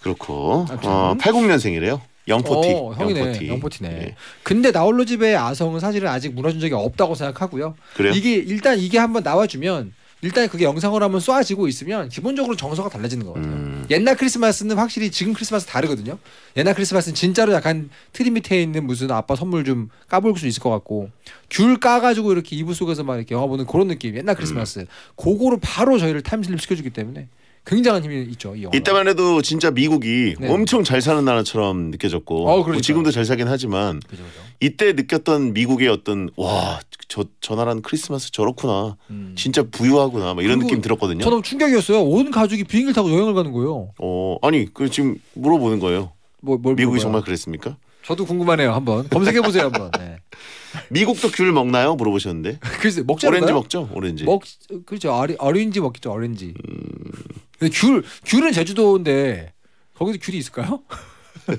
그렇고 어, 80년생이래요. 영포티. 어, 형이네. 영포티. 영포티네. 예. 근데 나홀로 집에 아성은 사실은 아직 무너진 적이 없다고 생각하고요. 그래요? 이게 일단 이게 한번 나와주면 일단 그게 영상으로 한번 쏴지고 있으면 기본적으로 정서가 달라지는 것 같아요. 음. 옛날 크리스마스는 확실히 지금 크리스마스 다르거든요. 옛날 크리스마스는 진짜로 약간 트리 밑에 있는 무슨 아빠 선물 좀 까볼 수 있을 것 같고 귤 까가지고 이렇게 이불 속에서 막 이렇게 영화 보는 그런 느낌. 옛날 크리스마스. 음. 그거로 바로 저희를 타임슬립 시켜주기 때문에 굉장한 힘이 있죠. 이 이때만 해도 진짜 미국이 네. 엄청 잘 사는 나라처럼 느껴졌고 어, 뭐 지금도 잘 사긴 하지만 그죠, 그죠. 이때 느꼈던 미국의 어떤 와 저 저 나라는 크리스마스 저렇구나 음. 진짜 부유하구나 막 이런 느낌 들었거든요. 저는 충격이었어요. 온 가족이 비행기를 타고 여행을 가는 거예요. 어 아니 그 지금 물어보는 거예요. 뭐, 미국이 물어봐요? 정말 그랬습니까? 저도 궁금하네요. 한번 검색해 보세요. 한번. 네. 미국도 귤 먹나요? 물어보셨는데. 글쎄 먹지 않나요? 오렌지 먹죠. 오렌지. 먹 그렇죠. 아리, 오렌지 먹겠죠. 오렌지. 음... 근데 귤 귤은 제주도인데 거기서 귤이 있을까요?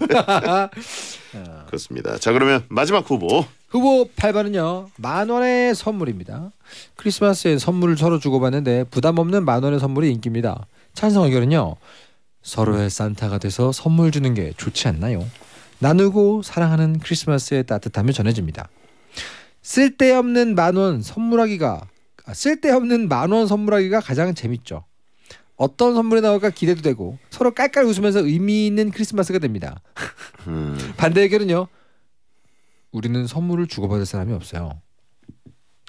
네. 그렇습니다. 자 그러면 마지막 후보. 후보 8번은요. 만 원의 선물입니다. 크리스마스에 선물을 서로 주고받는데 부담 없는 만 원의 선물이 인기입니다. 찬성 의견은요. 서로의 산타가 돼서 선물 주는 게 좋지 않나요? 나누고 사랑하는 크리스마스의 따뜻함이 전해집니다. 쓸데없는 만원 선물하기가 아, 쓸데없는 만원 선물하기가 가장 재밌죠. 어떤 선물이 나올까 기대도 되고 서로 깔깔 웃으면서 의미 있는 크리스마스가 됩니다. 음. 반대 의견은요. 우리는 선물을 주고받을 사람이 없어요.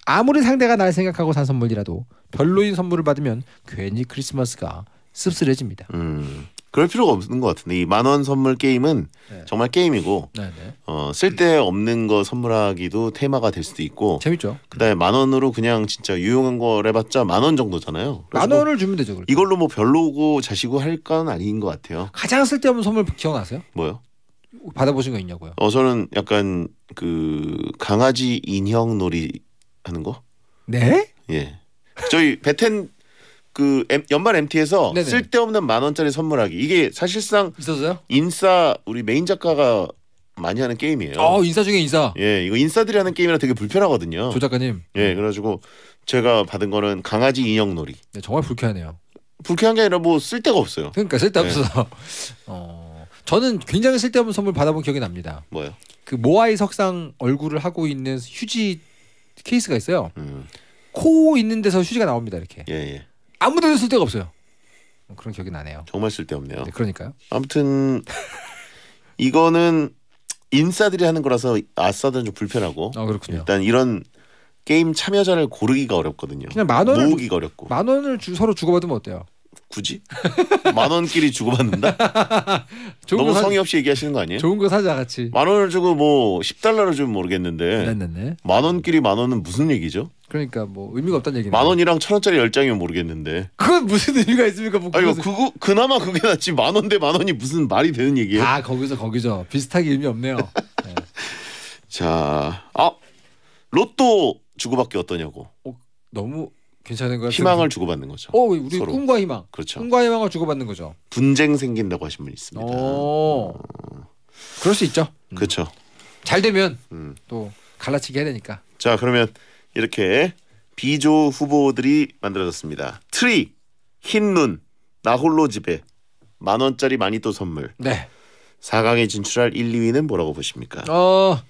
아무리 상대가 날 생각하고 산 선물이라도 별로인 선물을 받으면 괜히 크리스마스가 씁쓸해집니다. 음. 그럴 필요가 없는 것 같은데 이 만원 선물 게임은 네. 정말 게임이고 네, 네. 어, 쓸데 없는 거 선물하기도 테마가 될 수도 있고 재밌죠. 그다음에 만 원으로 그냥 진짜 유용한 걸 해봤자 만원 정도잖아요. 뭐 만 원을 주면 되죠. 그렇게. 이걸로 뭐 별로고 자시고 할 건 아닌 것 같아요. 가장 쓸데없는 선물 기억나세요? 뭐요? 받아보신 거 있냐고요? 어 저는 약간 그 강아지 인형 놀이 하는 거. 네? 예. 저희 베텐 그 M, 연말 MT에서 네네. 쓸데없는 만 원짜리 선물하기 이게 사실상 있었어요? 인싸 우리 메인 작가가 많이 하는 게임이에요. 어 인싸 중에 인싸. 예, 이거 인싸들이 하는 게임이라 되게 불편하거든요. 조 작가님. 예, 그래가지고 제가 받은 거는 강아지 인형놀이. 네, 정말 불쾌하네요. 불쾌한 게 아니라 뭐 쓸데가 없어요. 그러니까 쓸데없어서. 네. 예. 어, 저는 굉장히 쓸데없는 선물 받아본 기억이 납니다. 뭐요? 그 모아이 석상 얼굴을 하고 있는 휴지 케이스가 있어요. 음. 코 있는 데서 휴지가 나옵니다 이렇게. 예, 예. 아무 데도 쓸데가 없어요. 그런 기억이 나네요. 정말 쓸데없네요. 네, 그러니까요. 아무튼 이거는 인싸들이 하는 거라서 아싸들은 좀 불편하고. 아 그렇군요. 일단 이런 게임 참여자를 고르기가 어렵거든요. 그냥 만 원을 모으기가 어렵고. 만 원을 주, 서로 주고받으면 어때요? 굳이 만 원끼리 주고받는다? 너무 사... 성의 없이 얘기하시는 거 아니에요? 좋은 거 사자 같이. 만 원을 주고 뭐 10달러를 주면 모르겠는데 네네네. 네, 네. 만 원끼리 만 원은 무슨 얘기죠? 그러니까 뭐 의미가 없다는 얘기네. 만 원이랑 천 원짜리 열 장이면 모르겠는데. 그건 무슨 의미가 있습니까? 뭐 아니 그거 그나마 그게 낫지 만원대만 원이 무슨 말이 되는 얘기예요? 아 거기서 거기죠. 비슷하게 의미 없네요. 네. 자, 아 로또 주고받기 어떠냐고. 어, 너무 괜찮은 거 희망을 주고받는 거죠. 어, 우리 서로. 꿈과 희망. 그렇죠. 꿈과 희망을 주고받는 거죠. 분쟁 생긴다고 하신 분 있습니다. 어. 음. 그럴 수 있죠. 음. 그렇죠. 잘 되면 음. 또 갈라치기 해야 되니까. 자, 그러면 이렇게 비조 후보들이 만들어졌습니다. 트리, 흰눈, 나홀로 집에 만 원짜리 마니또 선물. 네. 4강에 진출할 1, 2위는 뭐라고 보십니까? 어,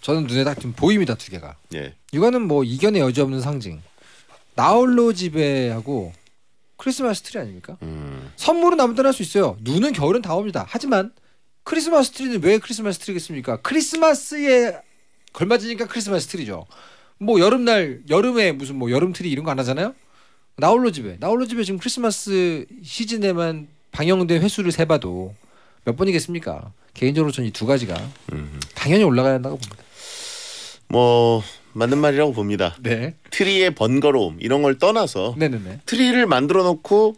저는 눈에 딱 좀 보입니다 두 개가. 예. 이거는 뭐 이견의 여지 없는 상징. 나홀로 지배하고 크리스마스 트리 아닙니까? 음. 선물은 아무 때나 할 수 있어요. 눈은 겨울은 다 옵니다. 하지만 크리스마스 트리는 왜 크리스마스 트리겠습니까? 크리스마스에 걸맞으니까 크리스마스 트리죠. 뭐 여름날 여름에 무슨 뭐 여름 트리 이런 거 안 하잖아요. 나홀로 집에 나홀로 집에 지금 크리스마스 시즌에만 방영된 횟수를 세봐도 몇 번이겠습니까? 개인적으로 저는 이 두 가지가 당연히 올라가야 한다고 봅니다. 뭐 맞는 말이라고 봅니다. 네. 트리의 번거로움 이런 걸 떠나서 네네네. 트리를 만들어 놓고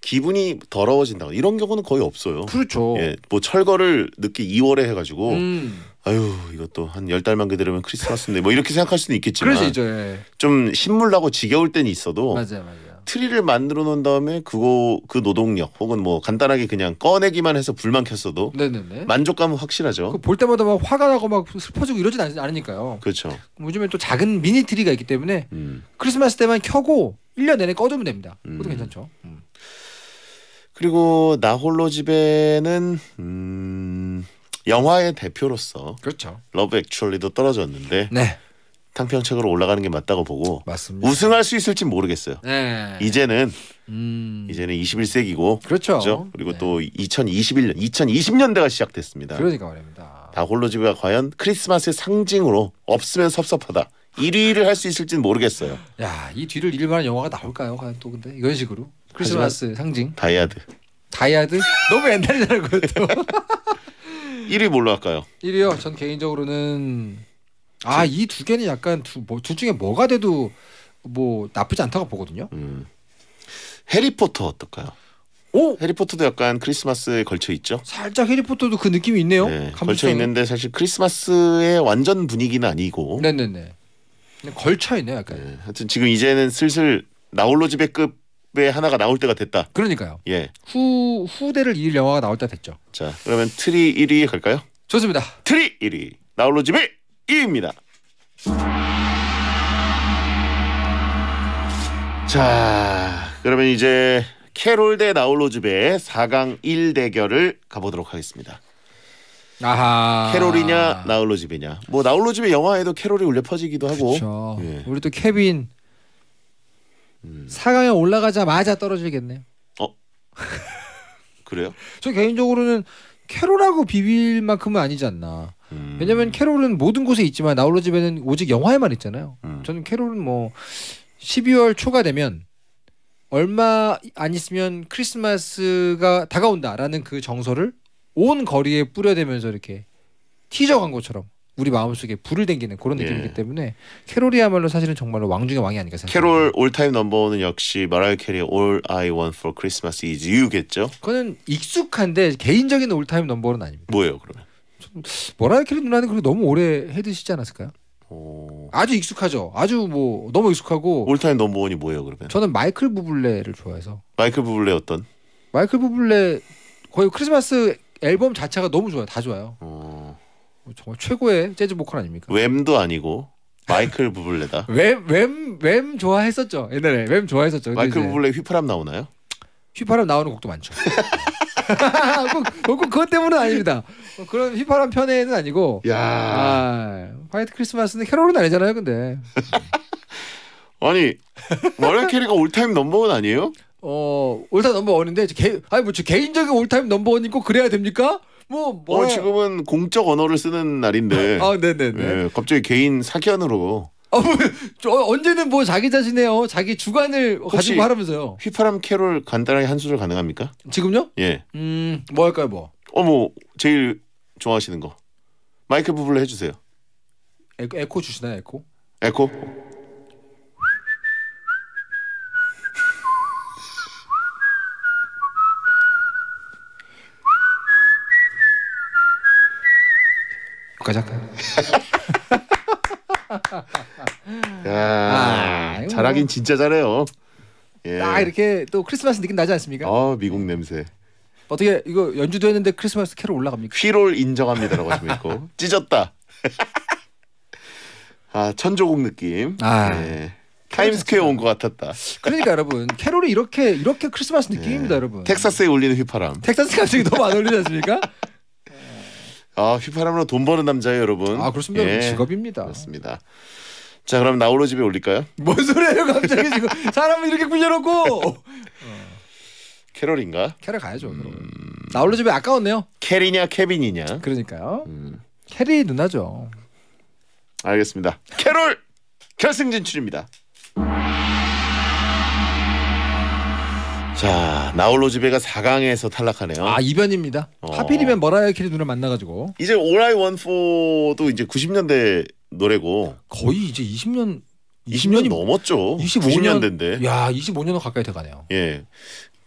기분이 더러워진다 이런 경우는 거의 없어요. 그렇죠. 예, 뭐 철거를 늦게 2월에 해가지고 음. 아유 이것도 한1 0 달만 기다리면 크리스마스인데 뭐 이렇게 생각할 수는 있겠지만 그럴 죠 예. 좀 신물나고 지겨울 때는 있어도 맞아요, 맞아요. 트리를 만들어 놓은 다음에 그거 그 노동력 혹은 뭐 간단하게 그냥 꺼내기만 해서 불만 켰어도 네네네. 만족감은 확실하죠. 그 볼 때마다 막 화가 나고 막 슬퍼지고 이러진 않으니까요. 그렇죠. 요즘에 또 작은 미니 트리가 있기 때문에 음. 크리스마스 때만 켜고 1년 내내 꺼두면 됩니다. 음. 그것도 음. 괜찮죠. 음. 그리고 나홀로 집에는 음, 영화의 대표로서 그렇죠. 러브 액츄얼리도 떨어졌는데 네. 탕평책으로 올라가는 게 맞다고 보고 맞습니다. 우승할 수 있을지 모르겠어요. 네. 이제는 음. 이제는 21세기고 그렇죠. 그렇죠? 그리고 네. 또 2021년, 2020년대가 시작됐습니다. 그러니까 말입니다. 다홀로집이가 과연 크리스마스의 상징으로 없으면 섭섭하다. 1위를 할 수 있을지는 모르겠어요. 야, 이 뒤를 일잃한 영화가 나올까요? 과연 또 근데 이런 식으로 크리스마스 상징 다이아드. 다이아드? 너무 옛날이라고그도 1위 뭘로 할까요? 1위요. 전 개인적으로는 아이두 개는 약간 두, 뭐, 둘 중에 뭐가 돼도 뭐 나쁘지 않다고 보거든요. 음. 해리포터 어떨까요? 오 해리포터도 약간 크리스마스에 걸쳐 있죠. 살짝 해리포터도 그 느낌이 있네요. 네, 걸쳐 있는데 사실 크리스마스의 완전 분위기는 아니고. 네네네. 걸쳐 있네 약간. 네, 하여튼 지금 이제는 슬슬 나홀로 집에급의 하나가 나올 때가 됐다. 그러니까요. 예. 후 후대를 이을 영화가 나올 때 됐죠. 자 그러면 트리 1위 갈까요? 좋습니다. 트리 1위 나홀로 집에. 이입니다. 자, 그러면 이제 캐롤 대 나홀로즈베의 4강 1대결을 가보도록 하겠습니다. 아하. 캐롤이냐 나홀로즈베냐. 뭐 나홀로즈베 영화에도 캐롤이 울려 퍼지기도 하고. 그렇죠. 예. 우리 또 케빈 4강에 음. 올라가자마자 떨어지겠네요. 어? 그래요? 저 개인적으로는 캐롤하고 비빌 만큼은 아니지 않나. 음. 왜냐면 캐롤은 모든 곳에 있지만 나홀로 집에는 오직 영화에만 있잖아요. 음. 저는 캐롤은 뭐 12월 초가 되면 얼마 안 있으면 크리스마스가 다가온다라는 그 정서를 온 거리에 뿌려대면서 이렇게 티저 광고처럼 우리 마음속에 불을 댕기는 그런 예. 느낌이기 예. 때문에 캐롤이야말로 사실은 정말로 왕 중의 왕이 아닌가 생각합니다. 캐롤 올타임 넘버는 역시 마라이 캐리의 All I Want for Christmas is You겠죠? 그거는 익숙한데 개인적인 올타임 넘버는 아닙니다. 뭐예요 그러면? 머라이캐리 누나는 그리고 너무 오래 해드시지 않았을까요? 오. 어. 아주 익숙하죠. 아주 뭐 너무 익숙하고 올타임 넘버원이 뭐예요 그러면? 저는 마이클 부블레를 좋아해서 마이클 부블레 어떤? 마이클 부블레 거의 크리스마스 앨범 자체가 너무 좋아요. 다 좋아요. 오. 어. 정말 최고의 재즈 보컬 아닙니까? 웸도 아니고 마이클 부블레다. 웸웸웸 좋아했었죠. 옛날에 웸 좋아했었죠. 마이클 부블레 휘파람 나오나요? 휘파람 나오는 곡도 많죠. 꼭, 꼭 그것 때문은 아닙니다. 뭐 그런 휘파람 편애는 아니고. 야. 아, 화이트 크리스마스는 캐롤은 아니잖아요, 근데. 아니 마리 캐리가 올타임 넘버원 아니에요? 어 올타임 넘버원인데 개 아니 뭐 개인적인 올타임 넘버원 이고 그래야 됩니까? 뭐, 뭐 어, 지금은 공적 언어를 쓰는 날인데. 아 네네네. 예, 갑자기 개인 사견으로. 아, 뭐, 저, 언제는 뭐 자기 자신의요 자기 주관을 가지고 하라면서요. 휘파람 캐롤 간단하게 한수절 가능합니까? 지금요? 예. 음뭐 할까요 뭐? 어 뭐 제일 좋아하시는 거. 마이크 부블레 해주세요. 에, 에코 주시나요 에코? 에코? 여기 야, 아, 잘하긴 진짜 잘해요. 예. 딱 이렇게 또 크리스마스 느낌 나지 않습니까? 아 미국 냄새. 어떻게 이거 연주도 했는데 크리스마스 캐롤 올라갑니까? 휘롤 인정합니다라고 하시 있고 찢었다. 아 천조국 느낌. 아. 네. 타임스퀘어 온것 같았다. 그러니까 여러분 캐롤이 이렇게 이렇게 크리스마스 네. 느낌입니다, 네. 여러분. 텍사스에 울리는 휘파람. 텍사스 감성이 너무 안울리지 않습니까? 네. 아 휘파람으로 돈 버는 남자예요, 여러분. 아 그렇습니다, 예. 직업입니다. 그렇습니다. 자 그럼 나홀로 집에 올릴까요? 뭔 소리예요 갑자기 지금 사람을 이렇게 굴려놓고 캐럴인가? 캐럴 가야죠. 음. 그럼. 나홀로 집에 아까웠네요. 캐리냐 케빈이냐? 그러니까요. 음. 캐리 누나죠. 알겠습니다. 캐롤 결승 진출입니다. 자 나홀로 집에가 4강에서 탈락하네요. 아 이변입니다. 어. 하필이면 머라이어 캐리 누나 만나가지고 이제 오라이 원포도 이제 90년대 노래고 거의 이제 20년 20년이 2 0년 넘었죠. 2 5년 95년대인데. 야 25년 은 가까이 돼가네요. 예.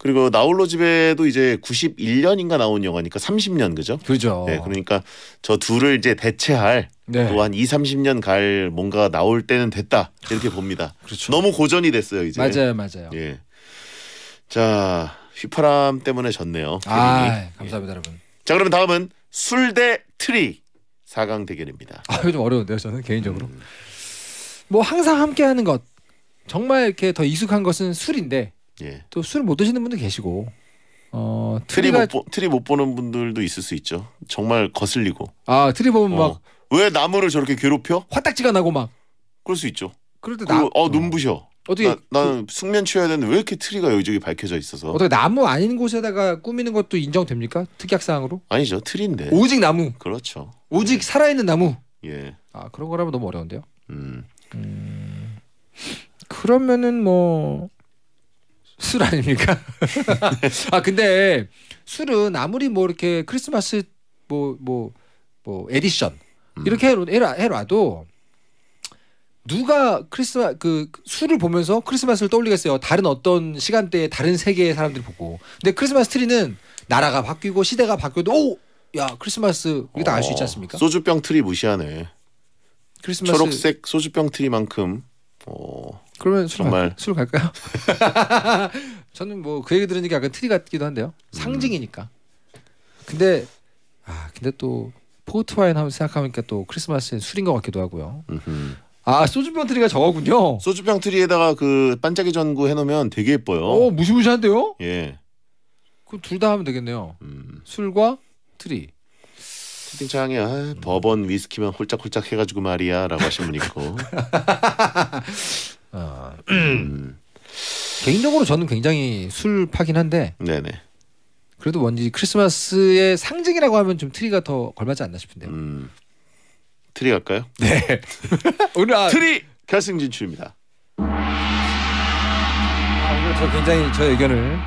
그리고 나홀로 집에도 이제 91년인가 나온 영화니까 30년 그죠? 그죠. 네, 그러니까 저 둘을 이제 대체할 네. 또한 2, 30년 갈 뭔가 나올 때는 됐다 이렇게 아, 봅니다. 그렇죠. 너무 고전이 됐어요 이제. 맞아요, 맞아요. 예. 자 휘파람 때문에 졌네요. 아 예, 예. 감사합니다 여러분. 자 그러면 다음은 술 대 트리 4강 대결입니다. 아 이거 좀 어려운데요 저는 개인적으로. 음. 뭐 항상 함께하는 것 정말 이렇게 더 익숙한 것은 술인데 예. 또술 못 드시는 분도 계시고 어 트리 못, 보, 트리 못 보는 분들도 있을 수 있죠. 정말 거슬리고. 아 트리 보면 어. 막왜 나무를 저렇게 괴롭혀? 화딱지가 나고 막. 그럴 수 있죠. 그럴 때나어 눈부셔. 어떻게 나, 는 그, 숙면 취해야 되는데 왜 이렇게 트리가 여기저기 밝혀져 있어서 어떻게 나무 아닌 곳에다가 꾸미는 것도 인정됩니까 특약 사항으로? 아니죠 트리인데 오직 나무 그렇죠 오직 네. 살아있는 나무 예아 그런 거라면 너무 어려운데요 음, 음. 그러면은 뭐술 아닙니까? 아 근데 술은 아무리 뭐 이렇게 크리스마스 뭐 뭐뭐 뭐, 뭐 에디션 음. 이렇게 해 해라, 해놔도 누가 크리스마 그 술을 보면서 크리스마스를 떠올리겠어요. 다른 어떤 시간대에 다른 세계의 사람들이 보고. 근데 크리스마스 트리는 나라가 바뀌고 시대가 바뀌어도 오, 야 크리스마스 이거다알 수 있지 어, 않습니까? 소주병 트리 무시하네. 크리스마스 초록색 소주병 트리만큼 어. 그러면 술 정말 갈까요? 술 갈까요? 저는 뭐 그 얘기 들으니까 약간 틀이 같기도 한데요. 음. 상징이니까. 근데 아 근데 또 포트 와인 하면 생각하니까 또 크리스마스엔 술인 것 같기도 하고요. 아 소주병 트리가 저거군요. 소주병 트리에다가 그 반짝이 전구 해놓으면 되게 예뻐요. 오 어, 무시무시한데요? 예. 그둘 다 하면 되겠네요. 음. 술과 트리. 채팅창에 아, 버번 위스키만 홀짝홀짝 해가지고 말이야라고 하신 분 있고. 어, 음. 개인적으로 저는 굉장히 술 파긴 한데. 네네. 그래도 뭔지 크리스마스의 상징이라고 하면 좀 트리가 더 걸맞지 않나 싶은데요. 음. 트리 갈까요? 네. 오늘 아, 트리 결승 진출입니다. 아, 오늘 저 굉장히 저 의견을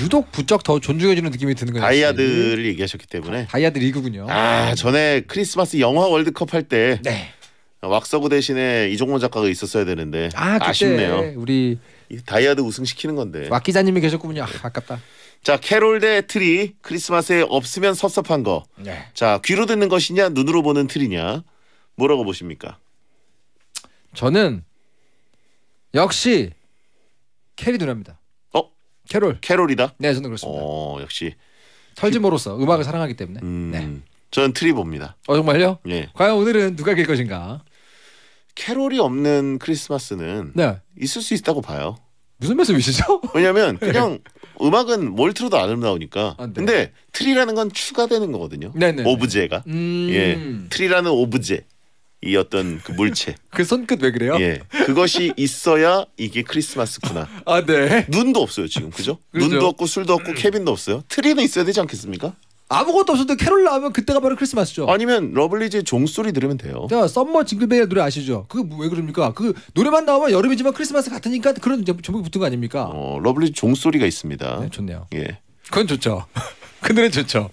유독 부쩍 더 존중해주는 느낌이 드는 거예요. 다이아드를 얘기하셨기 때문에 아, 다이아드 리그군요. 아 전에 크리스마스 영화 월드컵 할 때 네. 왁서구 대신에 이종원 작가가 있었어야 되는데 아, 쉽네요 우리 다이아드 우승 시키는 건데 왁 기자님이 계셨군요. 아, 깝다 자 캐롤 대 트리 크리스마스에 없으면 섭섭한 거. 네. 자 귀로 듣는 것이냐 눈으로 보는 트리냐 뭐라고 보십니까? 저는 역시 캐리 누나입니다. 캐롤. 캐롤이다. 네, 저는 그렇습니다. 어, 역시 털지모로서 음악을 사랑하기 때문에. 음, 네. 저는 트리보입니다. 어 정말요? 예. 과연 오늘은 누가 길 것인가? 캐롤이 없는 크리스마스는 네. 있을 수 있다고 봐요. 무슨 말씀이시죠? 왜냐면 네. 그냥 음악은 뭘 틀어도 아름다우니까. 아, 네. 근데 트리라는 건 추가되는 거거든요. 네네. 네, 네. 오브제가. 음... 예. 트리라는 오브제. 이 어떤 그 물체. 그 손끝 왜 그래요? 예. 그것이 있어야 이게 크리스마스구나. 아 네. 눈도 없어요 지금 그죠? 그렇죠. 눈도 없고 술도 없고 캐빈도 음. 없어요. 트리는 있어야 되지 않겠습니까? 아무것도 없어도 캐롤 나오면 그때가 바로 크리스마스죠. 아니면 러블리즈의 종소리 들으면 돼요. 자, 썸머 징글벨 노래 아시죠? 그게 뭐, 왜 그럽니까? 그 노래만 나오면 여름이지만 크리스마스 같으니까 그런 제목이 붙은 거 아닙니까? 어, 러블리즈 종소리가 있습니다. 네, 좋네요. 예. 그건 좋죠. 그 노래 좋죠.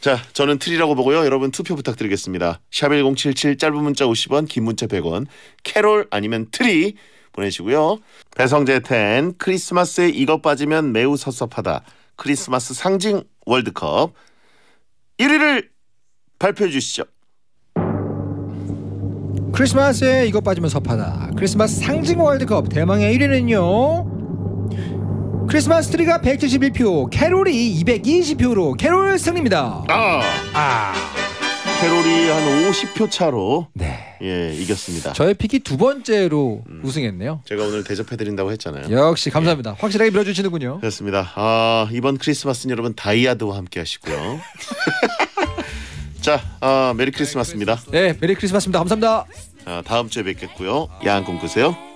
자, 저는 틀이라고 보고요. 여러분 투표 부탁드리겠습니다. 샵 1077 짧은 문자 50원, 긴 문자 100원. 캐롤 아니면 트리 보내시고요. 배성재 텐 크리스마스에 이것 빠지면 매우 섭섭하다. 크리스마스 상징 월드컵 1위를 발표해 주시죠. 크리스마스에 이것 빠지면 섭하다. 크리스마스 상징 월드컵 대망의 1위는요. 크리스마스 트리가 171표, 캐롤이 220표로 캐롤 승리입니다. 아, 아. 캐롤이 한 50표 차로 네. 예, 이겼습니다. 저의 픽이 두 번째로 음. 우승했네요. 제가 오늘 대접해드린다고 했잖아요. 역시 예. 감사합니다. 예. 확실하게 밀어주시는군요. 그렇습니다. 아, 이번 크리스마스는 여러분 다이아드와 함께 하시고요. 자, 아, 메리 크리스마스입니다. 네, 메리 크리스마스입니다. 감사합니다. 아, 다음 주에 뵙겠고요. 야한 꿈 꾸세요.